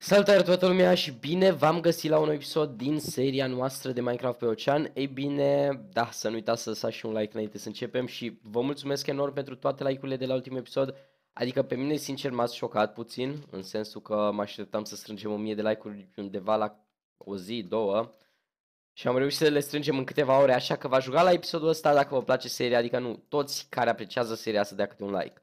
Salutare toată lumea și bine v-am găsit la un episod din seria noastră de Minecraft pe Ocean. Ei bine, da, să nu uitați să lăsați și un like înainte să începem și vă mulțumesc enorm pentru toate like-urile de la ultimul episod. Adică pe mine, sincer, m-ați șocat puțin, în sensul că mă așteptam să strângem 1000 de like-uri undeva la o zi, două. Și am reușit să le strângem în câteva ore, așa că va juca la episodul ăsta dacă vă place seria, adică nu, toți care apreciază seria să dea câte un like.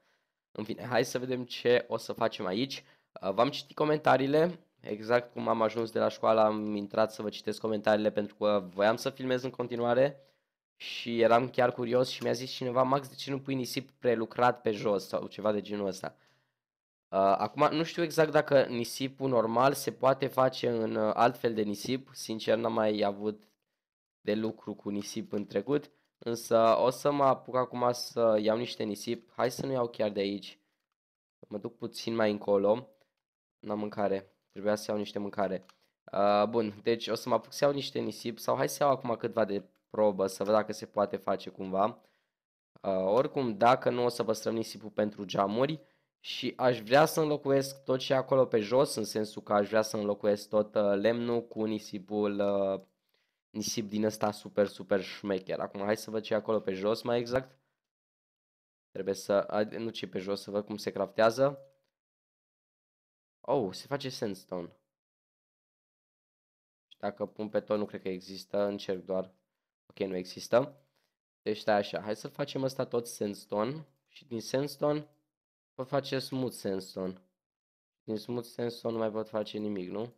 În fine, hai să vedem ce o să facem aici. Uh, v-am citit comentariile, exact cum am ajuns de la școală, am intrat să vă citesc comentariile pentru că voiam să filmez în continuare și eram chiar curios și mi-a zis cineva, Max, de ce nu pui nisip prelucrat pe jos sau ceva de genul ăsta? Uh, acum nu știu exact dacă nisipul normal se poate face în uh, alt fel de nisip, sincer n-am mai avut de lucru cu nisip în trecut, însă o să mă apuc acum să iau niște nisip, hai să nu iau chiar de aici, mă duc puțin mai încolo, n-am mâncare, trebuia să iau niște mâncare. Uh, bun, deci o să mă apuc să iau niște nisip sau hai să iau acum câtva de probă, să văd dacă se poate face cumva. Uh, oricum, dacă nu o să vă nisipul pentru geamuri și aș vrea să înlocuiesc tot ce acolo pe jos, în sensul că aș vrea să înlocuiesc tot uh, lemnul cu nisipul uh, nisip din ăsta super, super șmecher. Acum hai să văd ce acolo pe jos mai exact. Trebuie să, nu ce pe jos, să văd cum se craftează. Oh, se face sandstone. Și dacă pun pe tot, nu cred că există, încerc doar. Ok, nu există. Deci stai așa, hai să facem asta tot sandstone și din sandstone pot face smooth sandstone. Din smooth sandstone nu mai pot face nimic, nu?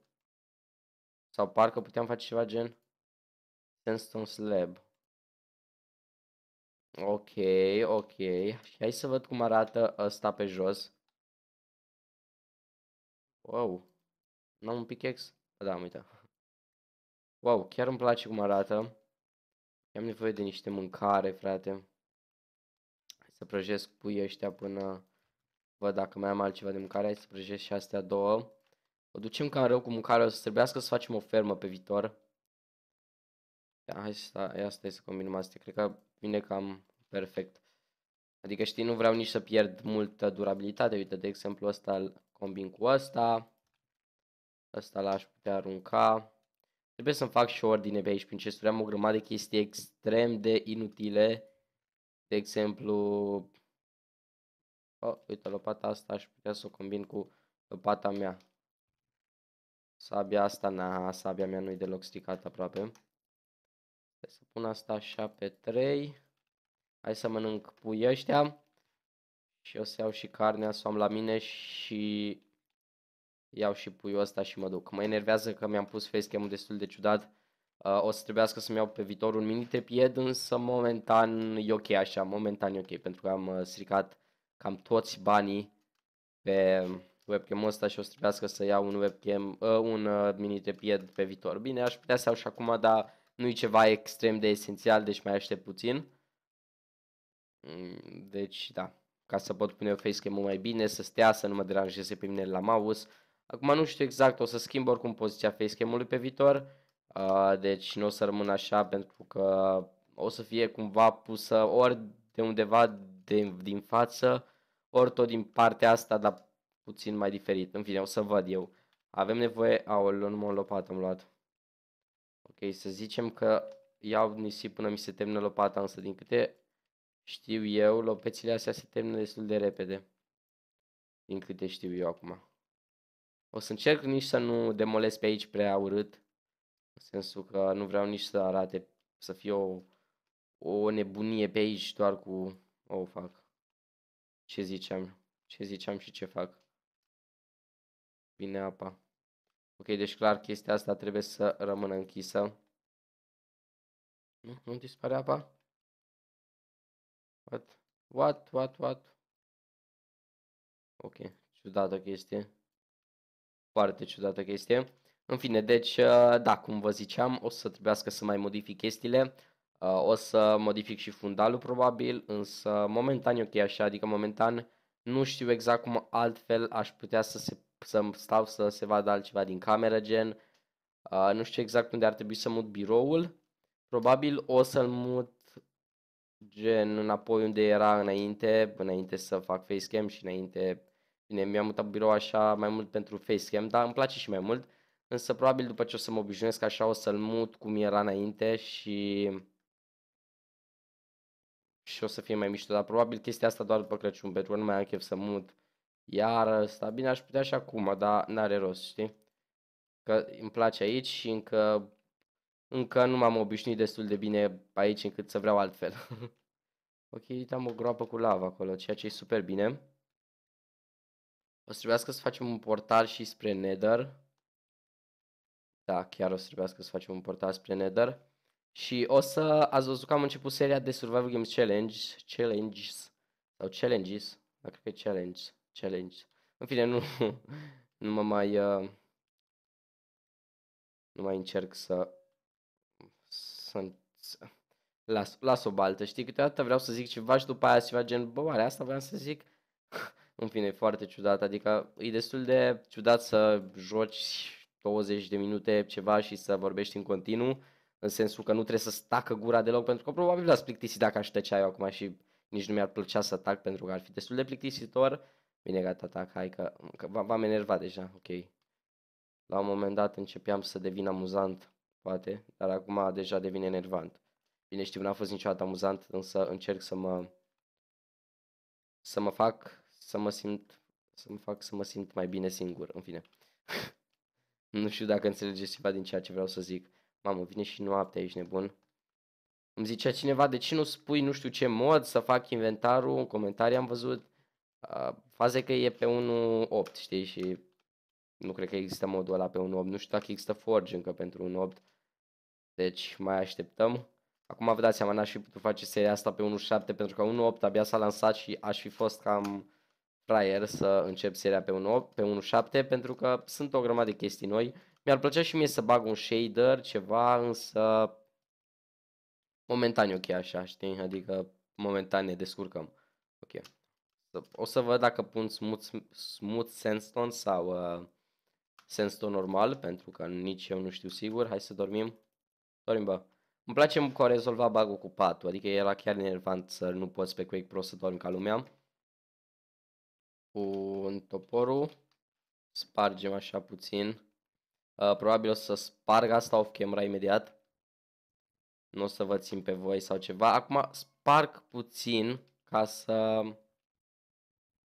Sau parcă puteam face ceva gen sandstone slab. Ok, ok. Și hai să văd cum arată ăsta pe jos. Wow. N-am un pickaxe? Da, am uitat. Wow, chiar îmi place cum arată am nevoie de niște mâncare, frate. Să prăjesc puii ăștia până văd dacă mai am altceva de mâncare. Hai să prăjesc și astea două. O ducem cam rău cu mâncare, o să trebuiască să facem o fermă pe viitor. Da, hai să, ia stai să combinăm astea, cred că vine cam perfect. Adică știi, nu vreau nici să pierd multă durabilitate, uite, de exemplu ăsta îl combin cu ăsta. Ăsta l-aș putea arunca. Trebuie să-mi fac și ordine pe aici prin ce Am o grămadă de chestii extrem de inutile. De exemplu... Oh, uite, lopata asta aș putea să o combin cu lopata mea. Sabia asta, na, sabia mea nu i deloc stricată aproape. Să pun asta așa pe 3. Hai să mănânc pui ăștia. Și o să iau și carnea, să o am la mine și iau și puiul ăsta și mă duc. Mă enervează că mi-am pus facecam-ul destul de ciudat. Uh, o să trebuiască să-mi iau pe viitor un mini trepied, însă momentan e ok așa, momentan e ok, pentru că am uh, stricat cam toți banii pe webcam ăsta și o să trebuiască să iau un webcam, uh, un uh, mini trepied pe viitor. Bine, aș putea să iau și acum, dar nu e ceva extrem de esențial, deci mai aștept puțin. Mm, deci, da, ca să pot pune facecam mai bine, să stea, să nu mă deranjeze pe mine la mouse Acum nu știu exact, o să schimb oricum poziția facecam-ului pe viitor, uh, deci nu o să rămân așa pentru că o să fie cumva pusă ori de undeva de, din față, ori tot din partea asta, dar puțin mai diferit. În fine, o să văd eu. Avem nevoie... Aoleu, nu m-am lopată am luat. Ok, să zicem că iau nisip până mi se termină lopata, însă din câte știu eu, lopețile astea se termină destul de repede. Din câte știu eu acum. O să încerc nici să nu demolez pe aici prea urât, în sensul că nu vreau nici să arate, să fie o, o nebunie pe aici doar cu... O, oh, fac. Ce ziceam? Ce ziceam și ce fac? Vine apa. Ok, deci clar chestia asta trebuie să rămână închisă. Nu, nu dispare apa? What? What? What? What? Ok, ciudată chestie. Foarte ciudată chestie. În fine, deci, uh, da, cum vă ziceam, o să trebuiască să mai modific chestiile. Uh, o să modific și fundalul probabil, însă momentan e ok așa, adică momentan nu știu exact cum altfel aș putea să se, să stau să se vadă altceva din cameră, gen uh, nu știu exact unde ar trebui să mut biroul. Probabil o să-l mut gen înapoi unde era înainte, înainte să fac facecam și înainte Bine, mi-am mutat birou așa mai mult pentru facecam, dar îmi place și mai mult. Însă probabil după ce o să mă obișnuiesc așa o să-l mut cum era înainte și și o să fie mai mișto, dar probabil chestia asta doar după Crăciun, pentru că nu mai am chef să mut iar ăsta. Bine, aș putea și acum, dar n-are rost, știi? Că îmi place aici și încă, încă nu m-am obișnuit destul de bine aici încât să vreau altfel. ok, uite, am o groapă cu lava acolo, ceea ce e super bine. O să trebuiască să facem un portal și spre Nether. Da, chiar o să trebuiască să facem un portal spre Nether. Și o să, ați văzut că am început seria de Survival Games Challenge, Challenges, sau Challenges, dar cred că e Challenge, Challenge. În fine, nu, nu mă mai, uh, nu mai încerc să, să, să las, las o baltă, știi, câteodată vreau să zic ceva și după aia ceva gen, bă, asta vreau să zic, în fine, foarte ciudat, adică e destul de ciudat să joci 20 de minute ceva și să vorbești în continuu, în sensul că nu trebuie să stacă gura deloc, pentru că probabil l-ați plictisit dacă aș tăcea eu acum și nici nu mi-ar plăcea să atac pentru că ar fi destul de plictisitor. Bine, gata, atac, hai că, că v-am enervat deja, ok. La un moment dat începeam să devin amuzant, poate, dar acum deja devine enervant. Bine, știu, n-a fost niciodată amuzant, însă încerc să mă, să mă fac să mă simt, să mă fac să mă simt mai bine singur, în fine. nu știu dacă înțelegeți ceva din ceea ce vreau să zic. Mamă, vine și noaptea, ești nebun. Îmi zicea cineva, de ce nu spui nu știu ce mod să fac inventarul? În comentarii am văzut. Uh, faze că e pe 1.8, știi, și nu cred că există modul ăla pe 1.8. Nu știu dacă există Forge încă pentru 1.8. Deci mai așteptăm. Acum vă dați seama, n-aș fi putut face seria asta pe 1.7 pentru că 1.8 abia s-a lansat și aș fi fost cam fraier să încep seria pe 1.8, pe 1.7 pentru că sunt o grămadă de chestii noi. Mi-ar plăcea și mie să bag un shader, ceva, însă momentan e ok așa, știi? Adică momentan ne descurcăm. Ok. O să văd dacă pun smooth, smooth sandstone sau uh, sandstone normal, pentru că nici eu nu știu sigur. Hai să dormim. Dormim, bă. Îmi place cum a rezolvat bug cu patul, adică era chiar nervant să nu poți pe Quake Pro să dormi ca lumea cu toporul. Spargem așa puțin. Uh, probabil o să sparg asta off camera imediat. Nu o să vă țin pe voi sau ceva. Acum sparg puțin ca să...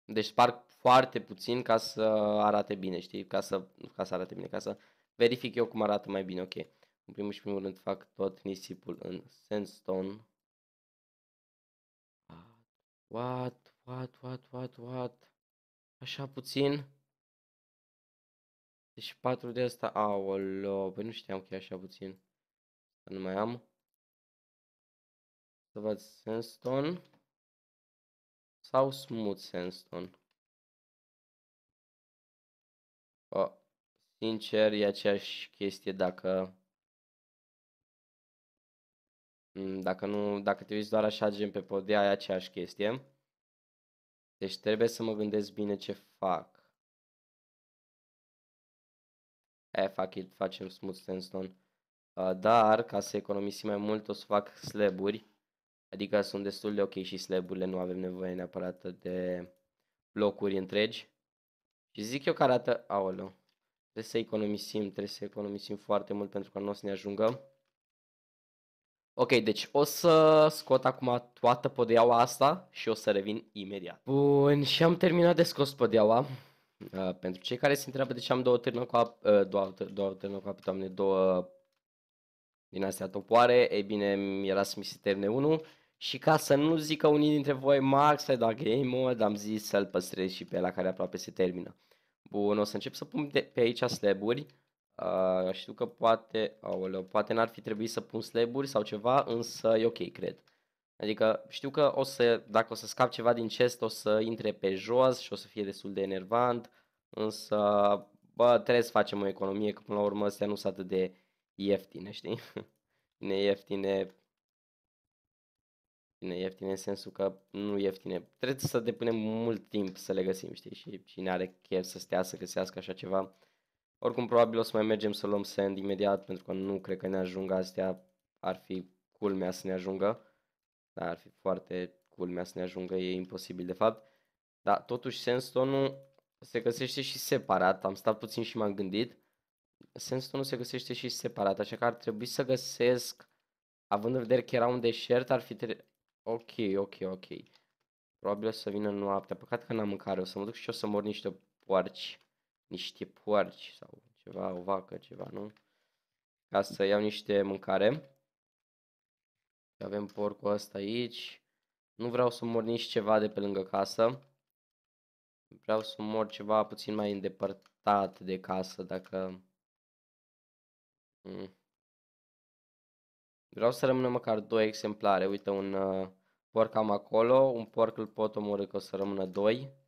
Deci sparg foarte puțin ca să arate bine, știi? Ca să, ca să arate bine, ca să verific eu cum arată mai bine, ok. În primul și primul rând fac tot nisipul în sandstone. What, what, what, what, what? Așa puțin. Deci 4 de asta. Aoleo, păi nu știam că e așa puțin. Asta nu mai am. Să văd sandstone. Sau smooth sandstone. O, sincer, e aceeași chestie dacă... Mm, dacă nu, dacă te uiți doar așa gen pe podea, e aceeași chestie. Deci trebuie să mă gândesc bine ce fac. E, fac it, facem smooth sandstone. Uh, dar, ca să economisim mai mult, o să fac slaburi. Adică sunt destul de ok și slaburile, nu avem nevoie neapărat de blocuri întregi. Și zic eu că arată, aoleu, trebuie să economisim, trebuie să economisim foarte mult pentru că nu o să ne ajungăm Ok, deci o să scot acum toată podeaua asta și o să revin imediat. Bun, și am terminat de scos podeaua. Uh, pentru cei care se întreabă de ce am două târnăcoape, uh, două, două târnăcoape, doamne, două din astea topoare, ei bine, era să mi se termine unul. Și ca să nu zică unii dintre voi, Max, ai dat game mode, am zis să-l păstrez și pe la care aproape se termină. Bun, o să încep să pun de, pe aici slaburi. Uh, știu că poate, aoleu, poate n-ar fi trebuit să pun slaburi sau ceva, însă e ok, cred. Adică știu că o să, dacă o să scap ceva din chest, o să intre pe jos și o să fie destul de enervant, însă bă, trebuie să facem o economie, că până la urmă astea nu sunt atât de ieftine, știi? Bine ieftine, bine ieftine în sensul că nu ieftine. Trebuie să depunem mult timp să le găsim, știi? Și cine are chef să stea să găsească așa ceva, oricum probabil o să mai mergem să luăm sand imediat pentru că nu cred că ne ajungă astea. Ar fi culmea să ne ajungă. Dar ar fi foarte culmea să ne ajungă, e imposibil de fapt. Dar totuși sandstone-ul se găsește și separat. Am stat puțin și m-am gândit. Sandstone-ul se găsește și separat, așa că ar trebui să găsesc, având în vedere că era un deșert, ar fi tre- Ok, ok, ok. Probabil o să vină noaptea. Păcat că n-am mâncare. O să mă duc și o să mor niște porci niște porci sau ceva, o vacă, ceva, nu? Ca să iau niște mâncare. Avem porcul ăsta aici. Nu vreau să mor nici ceva de pe lângă casă. Vreau să mor ceva puțin mai îndepărtat de casă, dacă... Mm. Vreau să rămână măcar două exemplare. Uite, un uh, porc am acolo, un porc îl pot omorâ că o să rămână doi.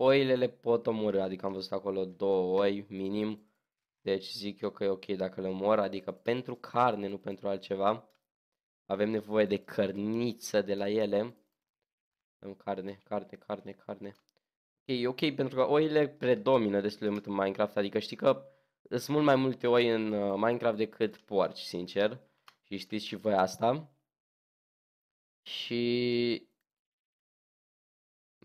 Oile le pot omorâ, adică am văzut acolo două oi minim, deci zic eu că e ok dacă le omor, adică pentru carne, nu pentru altceva. Avem nevoie de cărniță de la ele. avem carne, carne, carne, carne. Ok, e ok pentru că oile predomină destul de mult în Minecraft, adică știi că sunt mult mai multe oi în uh, Minecraft decât porci, sincer. Și știți și voi asta. Și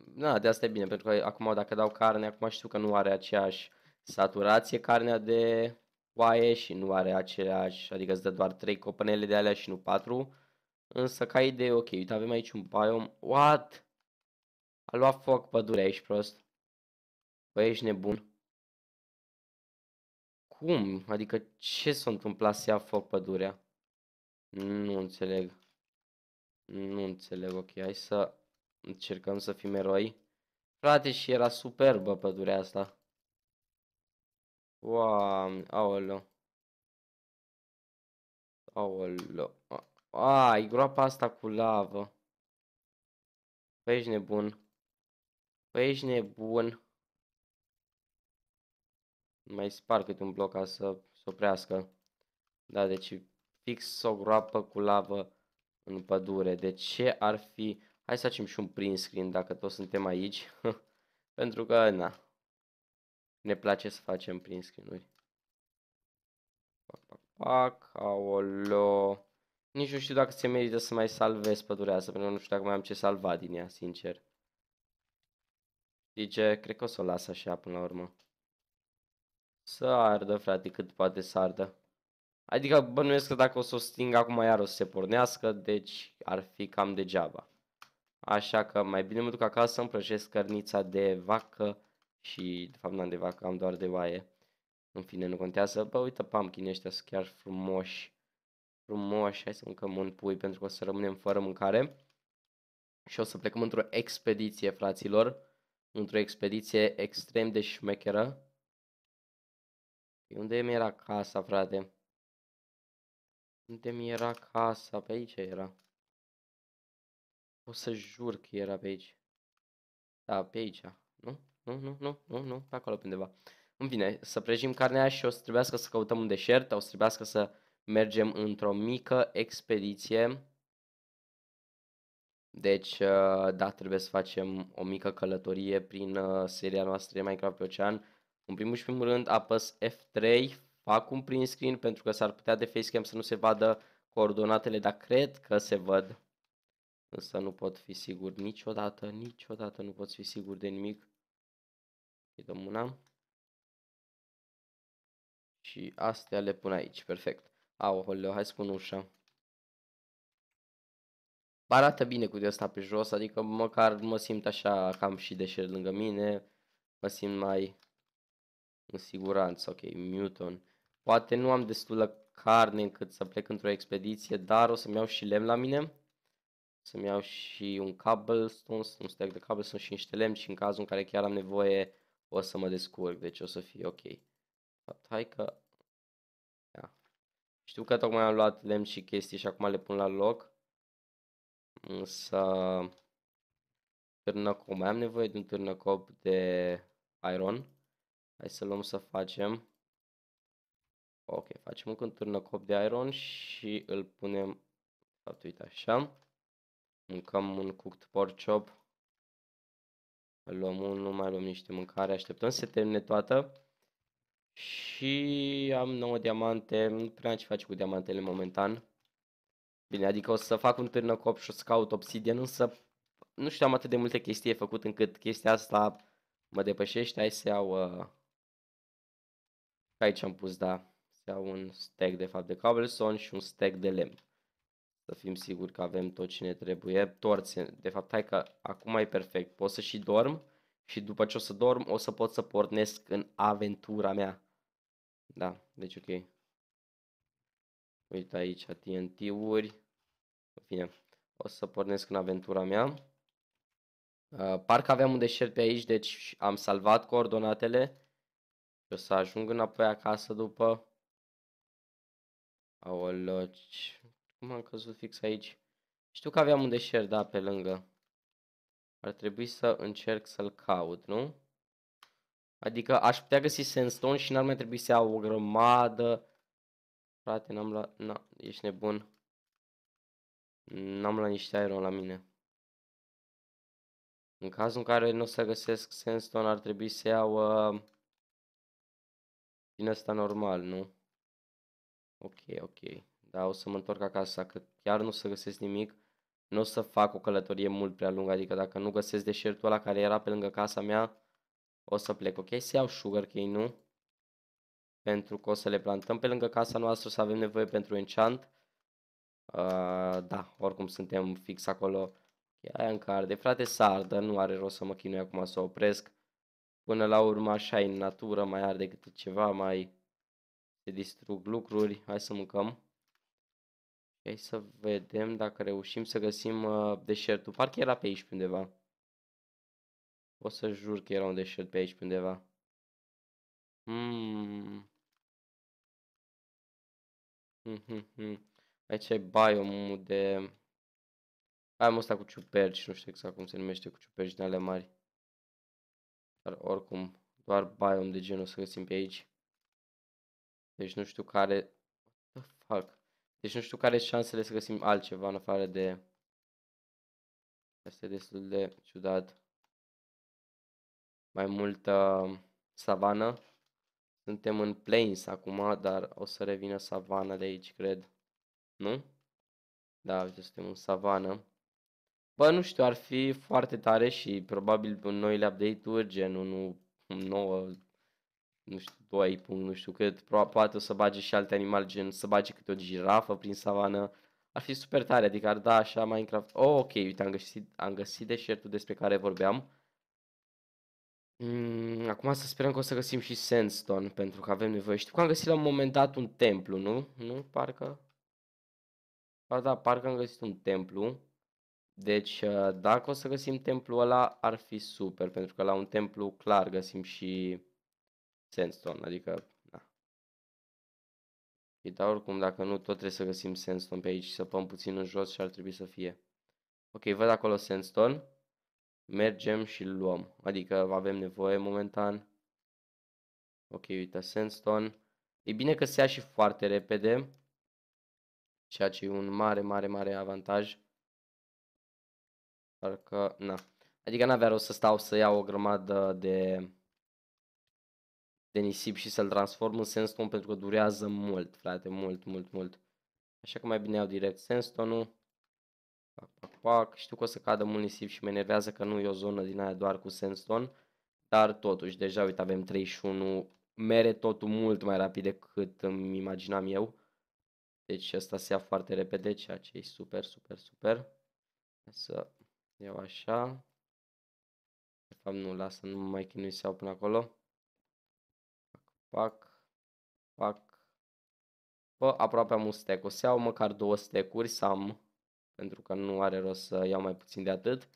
da, de asta e bine, pentru că acum dacă dau carne, acum știu că nu are aceeași saturație carnea de oaie și nu are aceleași, adică îți dă doar 3 copanele de alea și nu 4. Însă ca idee, ok, uite avem aici un biom. What? A luat foc pădurea, ești prost. păi ești nebun. Cum? Adică ce s-a întâmplat să ia foc pădurea? Nu înțeleg. Nu înțeleg, ok, hai să Încercăm să fim eroi. Frate, și era superbă pădurea asta. Wow, aolo. Aolo. A, e groapa asta cu lavă. Păi ești nebun. Păi ești nebun. Mai spar câte un bloc ca să se oprească. Da, deci fix o groapă cu lavă în pădure. De ce ar fi Hai să facem și un print screen dacă tot suntem aici. Pentru că, na, ne place să facem print screen-uri. Pac, pac, pac, aolo. Nici nu știu dacă se merită să mai salvez pădurea asta, pentru că nu știu dacă mai am ce salva din ea, sincer. Dice, cred că o să o las așa până la urmă. Să ardă, frate, cât poate să ardă. Adică bănuiesc că dacă o să o sting acum iar o să se pornească, deci ar fi cam degeaba. Așa că mai bine mă duc acasă, împrăjesc cărnița de vacă și de fapt nu am de vacă, am doar de oaie. În fine, nu contează. Bă, uite, pumpkin ăștia sunt chiar frumoși. Frumoși, hai să mâncăm un pui pentru că o să rămânem fără mâncare. Și o să plecăm într-o expediție, fraților. Într-o expediție extrem de șmecheră. Păi unde mi era casa, frate? Unde mi era casa? Pe aici era o să jur că era pe aici. Da, pe aici. Nu? Nu, nu, nu, nu, nu, pe acolo pe undeva. În fine, să prăjim carnea și o să trebuiască să căutăm un deșert, o să trebuiască să mergem într-o mică expediție. Deci, ă, da, trebuie să facem o mică călătorie prin ă, seria noastră Minecraft pe ocean. În primul și primul rând apăs F3, fac un print screen pentru că s-ar putea de facecam să nu se vadă coordonatele, dar cred că se văd. Însă nu pot fi sigur niciodată, niciodată nu poți fi sigur de nimic. Îi dăm una. Și astea le pun aici, perfect. Aoleo, hai să pun ușa. Arată bine cu de asta pe jos, adică măcar mă simt așa, cam și deșert lângă mine. Mă simt mai în siguranță, ok, Newton. Poate nu am destulă carne încât să plec într-o expediție, dar o să-mi iau și lemn la mine să-mi iau și un cobblestone, un stack de cobblestone și niște lemn și în cazul în care chiar am nevoie o să mă descurc, deci o să fie ok. Fapt, hai că... Ia. Știu că tocmai am luat lemn și chestii și acum le pun la loc. Însă... Târnăcob. Mai am nevoie de un târnăcob de iron. Hai să luăm să facem. Ok, facem încă un târnăcob de iron și îl punem... uite așa. Mâncăm un cooked pork chop. Luăm unul, mai luăm niște mâncare, așteptăm să se termine toată. Și am 9 diamante, nu prea am ce face cu diamantele momentan. Bine, adică o să fac un târnăcop și o să caut obsidian, însă nu știu, am atât de multe chestii făcut încât chestia asta mă depășește. Hai să iau... Uh... Aici am pus, da, să iau un stack de fapt de cobblestone și un stack de lemn. Să fim siguri că avem tot ce ne trebuie. Torțe, de fapt, hai că acum e perfect. Pot să și dorm și după ce o să dorm o să pot să pornesc în aventura mea. Da, deci ok. Uite aici, TNT-uri. Bine, o să pornesc în aventura mea. Uh, parcă aveam un deșert pe aici, deci am salvat coordonatele. O să ajung înapoi acasă după. Aoleu, cum am căzut fix aici? Știu că aveam un deșert, da, pe lângă. Ar trebui să încerc să-l caut, nu? Adică aș putea găsi sandstone și n-ar mai trebui să iau o grămadă. Frate, n-am luat... Na, ești nebun. N-am luat niște iron la mine. În cazul în care nu o să găsesc sandstone, ar trebui să iau... Uh, din asta normal, nu? Ok, ok da, o să mă întorc acasă, că chiar nu o să găsesc nimic, nu o să fac o călătorie mult prea lungă, adică dacă nu găsesc deșertul ăla care era pe lângă casa mea, o să plec, ok? Să iau sugar cane, nu? Pentru că o să le plantăm pe lângă casa noastră, o să avem nevoie pentru enchant. Uh, da, oricum suntem fix acolo. Aia încă arde. Frate, să ardă, nu are rost să mă chinui acum să opresc. Până la urmă, așa e în natură, mai arde câte ceva, mai se distrug lucruri. Hai să mâncăm. Hai să vedem dacă reușim să găsim uh, deșertul. Parcă era pe aici pe undeva. O să jur că era un deșert pe aici pe undeva. Mm. Mm -hmm. Aici e biomul de... Am ăsta cu ciuperci, nu știu exact cum se numește, cu ciuperci din ale mari. Dar oricum, doar biom de genul să găsim pe aici. Deci nu știu care... What the fuck? Deci nu știu care sunt șansele să găsim altceva în afară de... Asta e destul de ciudat. Mai multă um, savană. Suntem în plains acum, dar o să revină savana de aici, cred. Nu? Da, uite, suntem în savană. Bă, nu știu, ar fi foarte tare și probabil în noile update-uri, gen 1, 9, nu știu, 2 punct, nu știu cât, poate o să bage și alte animale, gen să bage câte o girafă prin savană, ar fi super tare, adică ar da așa Minecraft. Oh, ok, uite, am găsit, am găsit deșertul despre care vorbeam. Mm, acum să sperăm că o să găsim și sandstone, pentru că avem nevoie. Știu că am găsit la un moment dat un templu, nu? Nu? Parcă? Ba da, parcă am găsit un templu. Deci, uh, dacă o să găsim templul ăla, ar fi super, pentru că la un templu clar găsim și sandstone, adică, na. Dar oricum, dacă nu, tot trebuie să găsim sandstone pe aici și să păm puțin în jos și ar trebui să fie. Ok, văd acolo sandstone. Mergem și luăm, adică avem nevoie momentan. Ok, uite, sandstone. E bine că se ia și foarte repede, ceea ce e un mare, mare, mare avantaj. Dar că, na. Adică n-avea rost să stau să iau o grămadă de de nisip și să-l transform în sandstone pentru că durează mult, frate, mult, mult, mult. Așa că mai bine iau direct sandstone-ul. Pac, pac, pac. Știu că o să cadă mult nisip și mă enervează că nu e o zonă din aia doar cu sandstone. Dar totuși, deja uite, avem 31. Mere totul mult mai rapid decât îmi imaginam eu. Deci asta se ia foarte repede, ceea ce e super, super, super. Să iau așa. De fapt nu, lasă, nu mai chinui să iau până acolo. Fac, fac, bă, aproape am un stack. O să iau măcar două stack-uri să am, pentru că nu are rost să iau mai puțin de atât.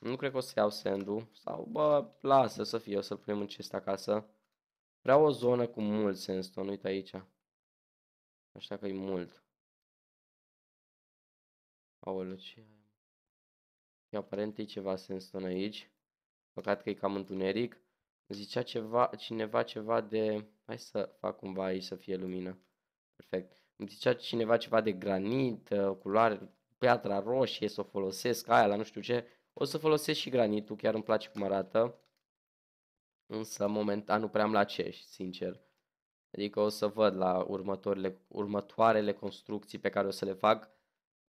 Nu cred că o să iau sandul sau, bă, lasă să fie, o să-l punem în chest acasă. Vreau o zonă cu mult sandstone, uite aici. Așa că e mult. Aoleu, ce e? Aparent e ceva sandstone aici. Păcat că e cam întuneric. Zicea ceva, cineva ceva de... Hai să fac cumva aici să fie lumină. Perfect. zicea cineva ceva de granit, uh, culoare, piatra roșie, să o folosesc, aia la nu știu ce. O să folosesc și granitul, chiar îmi place cum arată. Însă momentan nu prea am la ce, sincer. Adică o să văd la următoarele, următoarele construcții pe care o să le fac,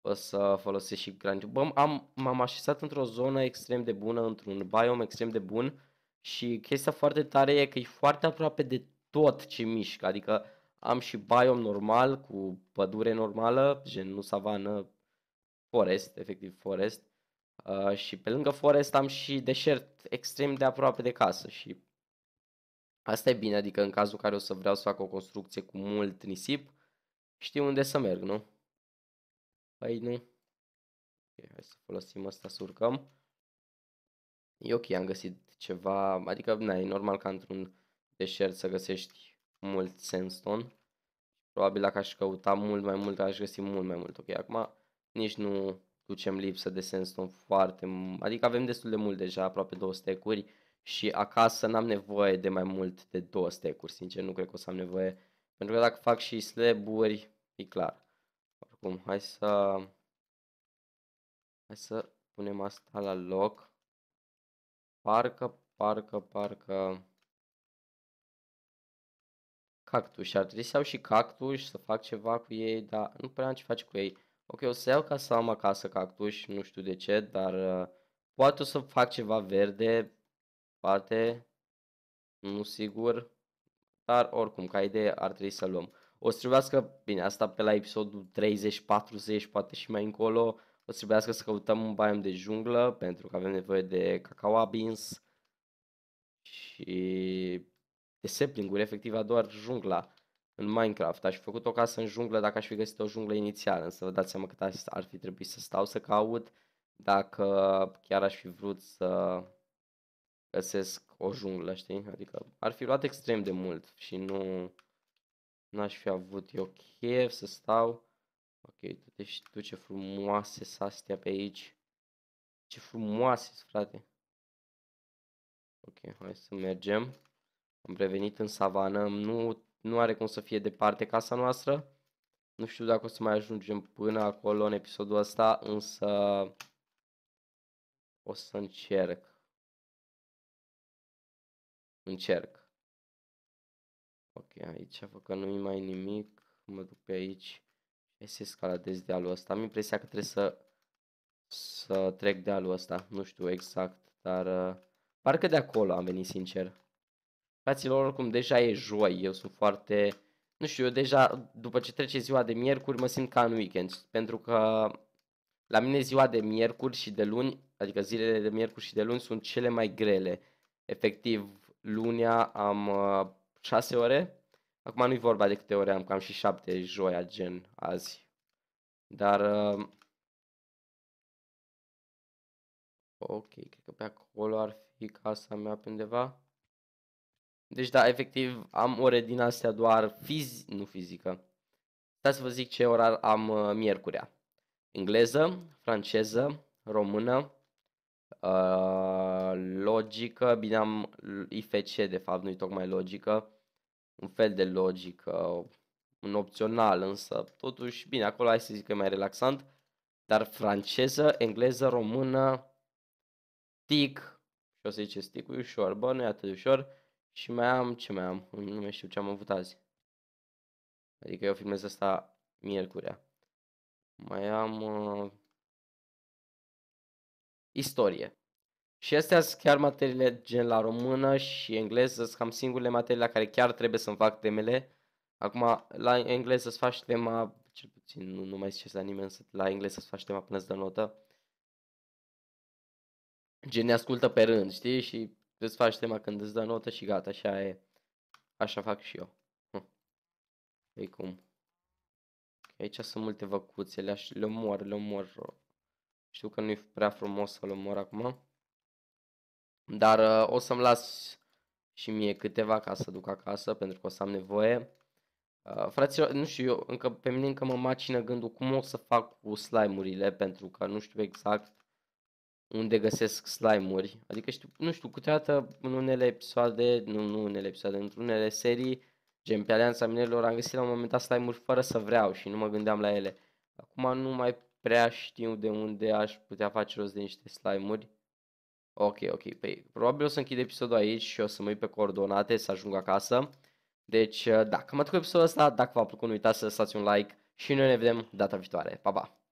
o să folosesc și granitul. Bă, am, m-am așezat într-o zonă extrem de bună, într-un biom extrem de bun și chestia foarte tare e că e foarte aproape de tot ce mișc, adică am și biom normal cu pădure normală, gen nu savană, forest, efectiv forest. Uh, și pe lângă forest am și deșert extrem de aproape de casă și asta e bine, adică în cazul în care o să vreau să fac o construcție cu mult nisip, știu unde să merg, nu? Păi nu. Okay, hai să folosim asta să urcăm. E ok, am găsit ceva, adică na, e normal ca într-un deșert să găsești mult sandstone. Probabil dacă aș căuta mult mai mult, aș găsi mult mai mult. Ok, acum nici nu ducem lipsă de sandstone foarte mult. Adică avem destul de mult deja, aproape două stecuri și acasă n-am nevoie de mai mult de două stecuri, sincer nu cred că o să am nevoie. Pentru că dacă fac și slaburi, e clar. Oricum, hai să... Hai să punem asta la loc. Parcă, parcă, parcă... Cactus. Ar trebui să iau și cactus, să fac ceva cu ei, dar nu prea am ce face cu ei. Ok, o să iau ca să am acasă cactus, nu știu de ce, dar uh, poate o să fac ceva verde, poate, nu sigur, dar oricum, ca idee ar trebui să luăm. O să trebuiască, bine, asta pe la episodul 30-40, poate și mai încolo, o să trebuiască să căutăm un baion de junglă pentru că avem nevoie de cacao beans și de sapling-uri, efectiv a doar jungla în Minecraft. Aș fi făcut o casă în junglă dacă aș fi găsit o junglă inițială, însă vă dați seama cât ar fi trebuit să stau să caut dacă chiar aș fi vrut să găsesc o junglă, știi? Adică ar fi luat extrem de mult și nu n-aș fi avut eu chef să stau Ok, uite și tu ce frumoase s-astea pe aici. Ce frumoase, frate. Ok, hai să mergem. Am prevenit în savană. Nu, nu are cum să fie departe casa noastră. Nu știu dacă o să mai ajungem până acolo în episodul ăsta, însă o să încerc. Încerc. Ok, aici văd că nu-i mai nimic. Mă duc pe aici. Hai să escaladez dealul ăsta. Am impresia că trebuie să, să trec dealul ăsta. Nu știu exact, dar uh, parcă de acolo am venit sincer. Fraților, oricum deja e joi, eu sunt foarte... Nu știu, eu deja, după ce trece ziua de miercuri, mă simt ca în weekend, pentru că la mine ziua de miercuri și de luni, adică zilele de miercuri și de luni sunt cele mai grele. Efectiv, lunea am uh, 6 ore, Acum nu-i vorba de câte ore am, că am și șapte joia gen azi. Dar... Uh, ok, cred că pe acolo ar fi casa mea pe undeva. Deci da, efectiv am ore din astea doar fiz... nu fizică. Da să vă zic ce orar am uh, miercurea. Engleză, franceză, română, uh, logică, bine am IFC de fapt, nu-i tocmai logică, un fel de logică, un opțional, însă totuși, bine, acolo hai să zic că e mai relaxant, dar franceză, engleză, română, tic, și o să zice stic ușor, bă, nu e atât de ușor, și mai am, ce mai am, nu mai știu ce am avut azi. Adică eu filmez asta miercurea. Mai am uh, istorie. Și astea sunt chiar materiile gen la română și engleză, sunt cam singurele materii la care chiar trebuie să-mi fac temele. Acum, la engleză să faci tema, cel puțin nu, nu mai zice la nimeni, să, la engleză să faci tema până îți dă notă. Gen, ne ascultă pe rând, știi? Și îți faci tema când îți dă notă și gata, așa e. Așa fac și eu. Hm. Ei păi cum. Aici sunt multe văcuțe, le, le omor, le omor. Știu că nu e prea frumos să le omor acum. Dar uh, o să-mi las și mie câteva ca să duc acasă pentru că o să am nevoie. Uh, fraților, nu știu, eu, încă, pe mine încă mă macină gândul cum o să fac cu slime-urile pentru că nu știu exact unde găsesc slime-uri. Adică știu, nu știu, câteodată în unele episoade, nu, nu unele episoade, într-unele serii, gen pe Alianța Minerilor, am găsit la un moment dat slime-uri fără să vreau și nu mă gândeam la ele. Acum nu mai prea știu de unde aș putea face rost de niște slime-uri. Ok, ok. Păi, probabil o să închid episodul aici și o să mă uit pe coordonate să ajung acasă. Deci, uh, dacă atât cu episodul ăsta, dacă v-a plăcut, nu uitați să lăsați un like și noi ne vedem data viitoare. Pa, pa!